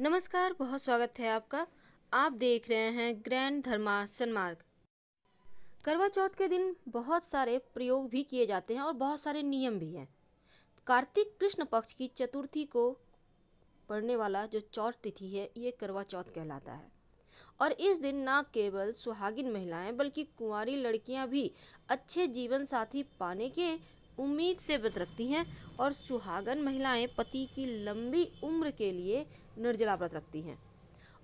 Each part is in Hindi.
नमस्कार बहुत स्वागत है आपका आप देख रहे हैं ग्रैंड धर्मा सन्मार्ग करवा चौथ के दिन बहुत सारे प्रयोग भी किए जाते हैं और बहुत सारे नियम भी हैं कार्तिक कृष्ण पक्ष की चतुर्थी को पड़ने वाला जो चौथ तिथि है ये करवा चौथ कहलाता है और इस दिन न केवल सुहागिन महिलाएं बल्कि कुंवारी लड़कियां भी अच्छे जीवन साथी पाने के उम्मीद से व्रत रखती हैं और सुहागन महिलाएं पति की लंबी उम्र के लिए निर्जला व्रत रखती हैं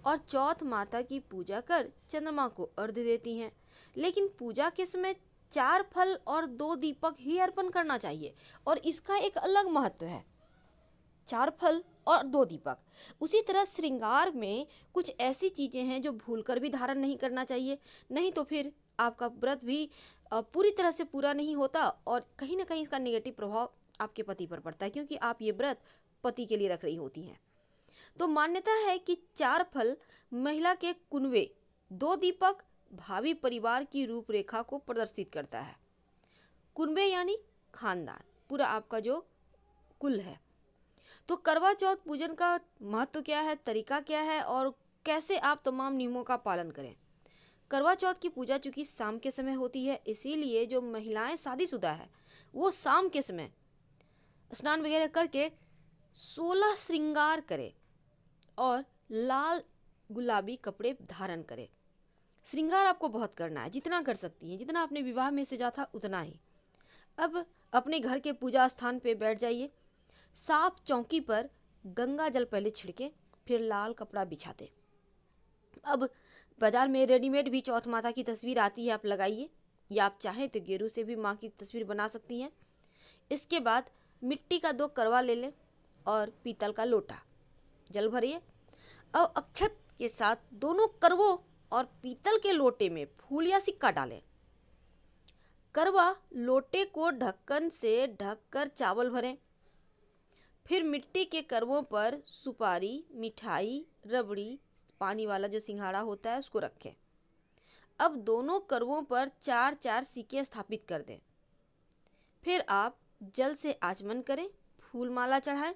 और चौथ माता की पूजा कर चंद्रमा को अर्घ देती हैं लेकिन पूजा के समय चार फल और दो दीपक ही अर्पण करना चाहिए और इसका एक अलग महत्व है चार फल और दो दीपक उसी तरह श्रृंगार में कुछ ऐसी चीज़ें हैं जो भूल कर भी धारण नहीं करना चाहिए नहीं तो फिर आपका व्रत भी पूरी तरह से पूरा नहीं होता और कहीं ना कहीं इसका नेगेटिव प्रभाव आपके पति पर पड़ता है क्योंकि आप ये व्रत पति के लिए रख रही होती हैं तो मान्यता है कि चार फल महिला के कुनवे दो दीपक भावी परिवार की रूपरेखा को प्रदर्शित करता है कुनबे यानी खानदान पूरा आपका जो कुल है तो करवा चौथ पूजन का महत्व क्या है तरीका क्या है और कैसे आप तमाम नियमों का पालन करें करवा चौथ की पूजा चूंकि शाम के समय होती है इसीलिए जो महिलाएं शादीशुदा है वो शाम के समय स्नान वगैरह करके सोलह श्रृंगार करें और लाल गुलाबी कपड़े धारण करें श्रृंगार आपको बहुत करना है जितना कर सकती हैं जितना आपने विवाह में सजा था उतना ही अब अपने घर के पूजा स्थान पर बैठ जाइए साफ चौकी पर गंगा जल पहले छिड़के फिर लाल कपड़ा बिछाते अब बाजार में रेडीमेड भी चौथ माता की तस्वीर आती है आप लगाइए या आप चाहें तो गेरू से भी माँ की तस्वीर बना सकती हैं इसके बाद मिट्टी का दो करवा ले लें और पीतल का लोटा जल भरिए और अक्षत के साथ दोनों करवों और पीतल के लोटे में फूल या सिक्का डालें करवा लोटे को ढक्कन से ढककर चावल भरें फिर मिट्टी के करवों पर सुपारी मिठाई रबड़ी पानी वाला जो सिंघाड़ा होता है उसको रखें अब दोनों करवों पर चार चार सिक्के स्थापित कर दें फिर आप जल से आचमन करें फूल माला चढ़ाएं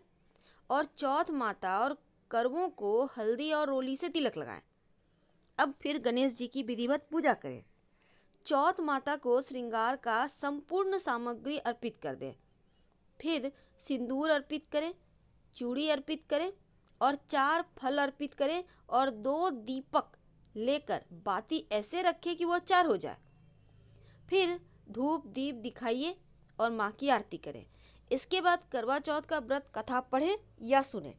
और चौथ माता और करवों को हल्दी और रोली से तिलक लगाएं अब फिर गणेश जी की विधिवत पूजा करें चौथ माता को श्रृंगार का संपूर्ण सामग्री अर्पित कर दें फिर सिंदूर अर्पित करें चूड़ी अर्पित करें और चार फल अर्पित करें और दो दीपक लेकर बाती ऐसे रखें कि वह चार हो जाए फिर धूप दीप दिखाइए और माँ की आरती करें इसके बाद करवा चौथ का व्रत कथा पढ़ें या सुने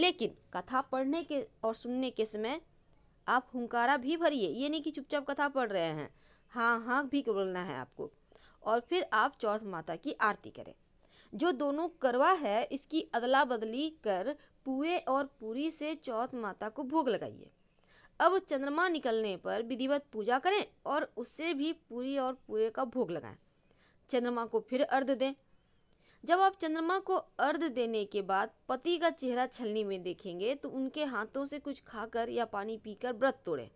लेकिन कथा पढ़ने के और सुनने के समय आप हुंकारा भी भरिए ये नहीं कि चुपचाप कथा पढ़ रहे हैं हाँ हाँ भी बोलना है आपको और फिर आप चौथ माता की आरती करें जो दोनों करवा है इसकी अदला बदली कर पुए और पूरी से चौथ माता को भोग लगाइए अब चंद्रमा निकलने पर विधिवत पूजा करें और उससे भी पूरी और पुए का भोग लगाएं चंद्रमा को फिर अर्ध दें जब आप चंद्रमा को अर्ध देने के बाद पति का चेहरा छलनी में देखेंगे तो उनके हाथों से कुछ खाकर या पानी पीकर व्रत तोड़ें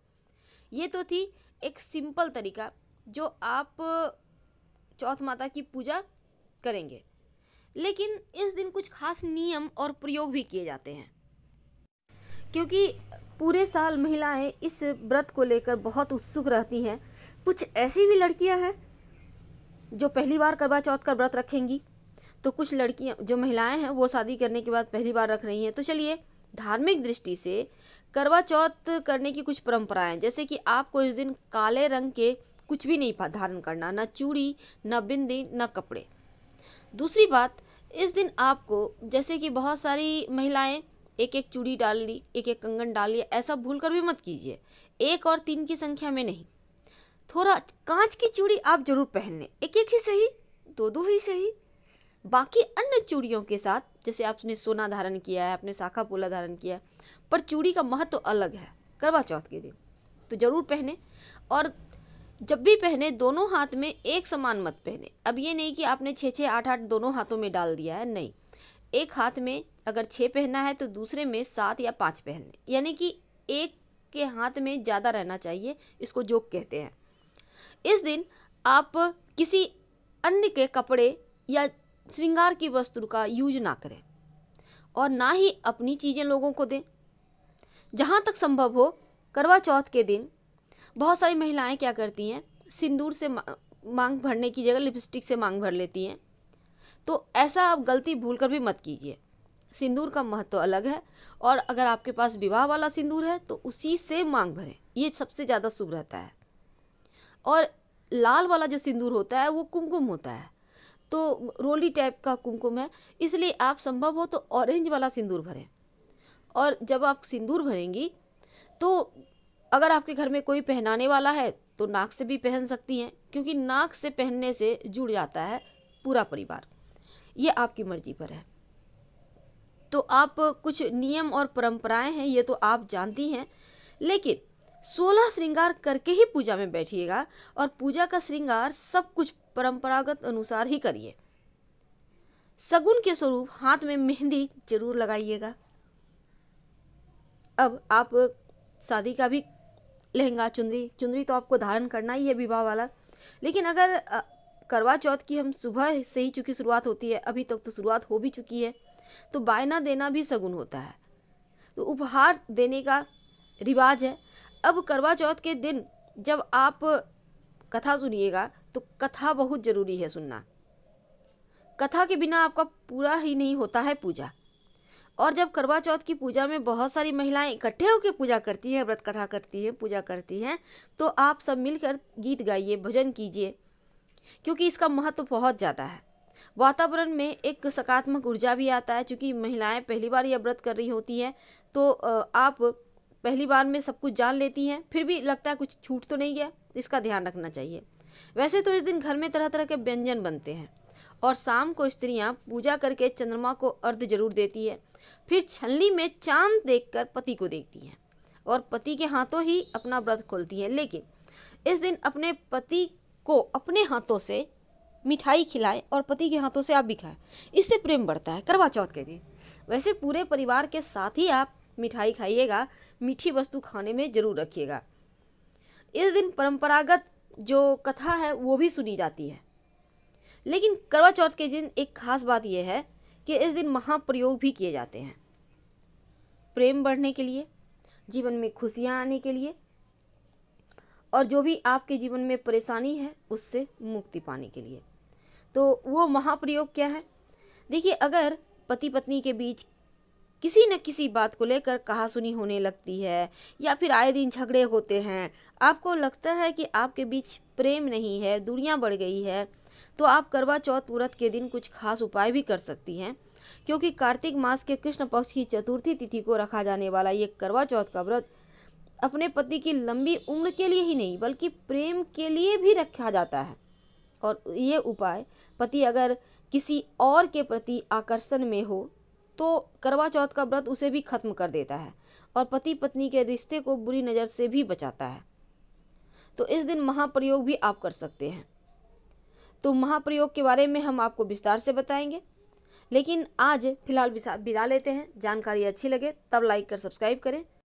ये तो थी एक सिंपल तरीका जो आप चौथ माता की पूजा करेंगे लेकिन इस दिन कुछ खास नियम और प्रयोग भी किए जाते हैं क्योंकि पूरे साल महिलाएं इस व्रत को लेकर बहुत उत्सुक रहती हैं कुछ ऐसी भी लड़कियां हैं जो पहली बार करवा चौथ का व्रत रखेंगी तो कुछ लड़कियाँ जो महिलाएं हैं वो शादी करने के बाद पहली बार रख रही हैं तो चलिए धार्मिक दृष्टि से करवा चौथ करने की कुछ परंपराएं जैसे कि आपको इस दिन काले रंग के कुछ भी नहीं धारण करना ना चूड़ी ना बिंदी ना कपड़े दूसरी बात इस दिन आपको जैसे कि बहुत सारी महिलाएं एक एक चूड़ी डाल ली एक एक कंगन डाल लिया ऐसा भूल कर भी मत कीजिए एक और तीन की संख्या में नहीं थोड़ा कांच की चूड़ी आप जरूर पहन लें एक एक ही सही दो दो ही सही बाकी अन्य चूड़ियों के साथ जैसे आपने सोना धारण किया है आपने शाखा पोला धारण किया है पर चूड़ी का महत्व तो अलग है करवा चौथ के दिन तो ज़रूर पहने और जब भी पहने दोनों हाथ में एक समान मत पहने अब ये नहीं कि आपने छः छः आठ आठ दोनों हाथों में डाल दिया है नहीं एक हाथ में अगर छः पहनना है तो दूसरे में सात या पाँच लें यानी कि एक के हाथ में ज़्यादा रहना चाहिए इसको जोक कहते हैं इस दिन आप किसी अन्य के कपड़े या श्रृंगार की वस्तु का यूज ना करें और ना ही अपनी चीज़ें लोगों को दें जहाँ तक संभव हो करवा चौथ के दिन बहुत सारी महिलाएं क्या करती हैं सिंदूर से मांग भरने की जगह लिपस्टिक से मांग भर लेती हैं तो ऐसा आप गलती भूल कर भी मत कीजिए सिंदूर का महत्व तो अलग है और अगर आपके पास विवाह वाला सिंदूर है तो उसी से मांग भरें ये सबसे ज़्यादा शुभ रहता है और लाल वाला जो सिंदूर होता है वो कुमकुम होता है तो रोली टाइप का कुमकुम है इसलिए आप संभव हो तो ऑरेंज वाला सिंदूर भरें और जब आप सिंदूर भरेंगी तो अगर आपके घर में कोई पहनाने वाला है तो नाक से भी पहन सकती हैं क्योंकि नाक से पहनने से जुड़ जाता है पूरा परिवार ये आपकी मर्जी पर है तो आप कुछ नियम और परंपराएं हैं ये तो आप जानती हैं लेकिन सोलह श्रृंगार करके ही पूजा में बैठिएगा और पूजा का श्रृंगार सब कुछ परंपरागत अनुसार ही करिए सगुन के स्वरूप हाथ में मेहंदी जरूर लगाइएगा अब आप शादी का भी लहंगा चुनरी चुनरी तो आपको धारण करना ही है विवाह वाला लेकिन अगर करवा चौथ की हम सुबह से ही चुकी शुरुआत होती है अभी तक तो शुरुआत हो भी चुकी है तो बायना देना भी सगुन होता है तो उपहार देने का रिवाज है अब करवा चौथ के दिन जब आप कथा सुनिएगा तो कथा बहुत ज़रूरी है सुनना कथा के बिना आपका पूरा ही नहीं होता है पूजा और जब करवा चौथ की पूजा में बहुत सारी महिलाएं इकट्ठे होकर पूजा करती हैं व्रत कथा करती हैं पूजा करती हैं तो आप सब मिलकर गीत गाइए भजन कीजिए क्योंकि इसका महत्व तो बहुत ज़्यादा है वातावरण में एक सकारात्मक ऊर्जा भी आता है क्योंकि महिलाएं पहली बार यह व्रत कर रही होती हैं तो आप पहली बार में सब कुछ जान लेती हैं फिर भी लगता है कुछ छूट तो नहीं गया इसका ध्यान रखना चाहिए वैसे तो इस दिन घर में तरह तरह के व्यंजन बनते हैं और शाम को स्त्रियां पूजा करके चंद्रमा को अर्ध जरूर देती है फिर छलनी में चांद देखकर पति को देखती हैं और पति के हाथों ही अपना व्रत खोलती हैं लेकिन इस दिन अपने पति को अपने हाथों से मिठाई खिलाएं और पति के हाथों से आप भी खाएं इससे प्रेम बढ़ता है करवा चौथ के दिन वैसे पूरे परिवार के साथ ही आप मिठाई खाइएगा मीठी वस्तु खाने में ज़रूर रखिएगा इस दिन परंपरागत जो कथा है वो भी सुनी जाती है लेकिन करवा चौथ के दिन एक खास बात यह है कि इस दिन महाप्रयोग भी किए जाते हैं प्रेम बढ़ने के लिए जीवन में खुशियाँ आने के लिए और जो भी आपके जीवन में परेशानी है उससे मुक्ति पाने के लिए तो वो महाप्रयोग क्या है देखिए अगर पति पत्नी के बीच किसी न किसी बात को लेकर कहासुनी होने लगती है या फिर आए दिन झगड़े होते हैं आपको लगता है कि आपके बीच प्रेम नहीं है दुनिया बढ़ गई है तो आप करवा चौथ व्रत के दिन कुछ खास उपाय भी कर सकती हैं क्योंकि कार्तिक मास के कृष्ण पक्ष की चतुर्थी तिथि को रखा जाने वाला ये करवा चौथ का व्रत अपने पति की लंबी उम्र के लिए ही नहीं बल्कि प्रेम के लिए भी रखा जाता है और ये उपाय पति अगर किसी और के प्रति आकर्षण में हो तो करवा चौथ का व्रत उसे भी खत्म कर देता है और पति पत्नी के रिश्ते को बुरी नज़र से भी बचाता है तो इस दिन महाप्रयोग भी आप कर सकते हैं तो महाप्रयोग के बारे में हम आपको विस्तार से बताएंगे लेकिन आज फिलहाल विदा लेते हैं जानकारी अच्छी लगे तब लाइक कर सब्सक्राइब करें